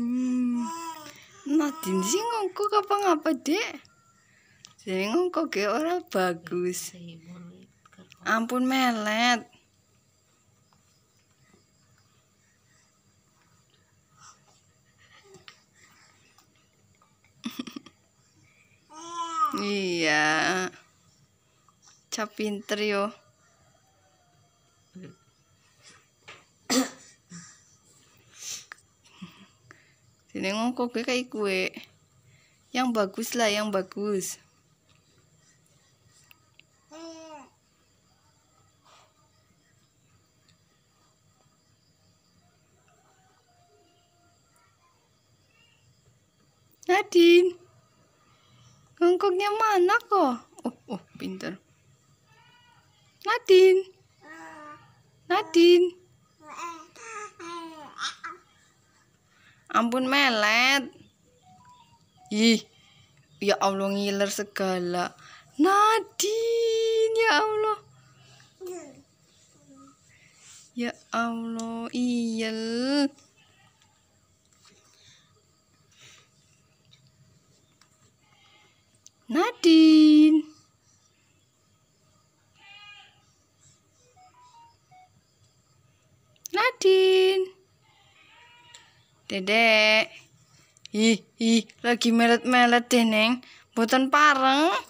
Hmm. Nadine sih ngongko apa ngapa dek? Jadi ngongko ke orang bagus. Ampun melet. iya. Cap pinter yo. sini ngongko gue kayak kue. Yang bagus lah, yang bagus. Nadine. Ngongkoknya mana kok? Oh, oh, pinter. Nadine. Nadine. Ampun melet. Ih. Ya Allah ngiler segala. Nadine, ya Allah. Ya Allah, iya. Nadine. Dedek. Ih, ih, lagi melet-melet deh, Neng. Boten pareng.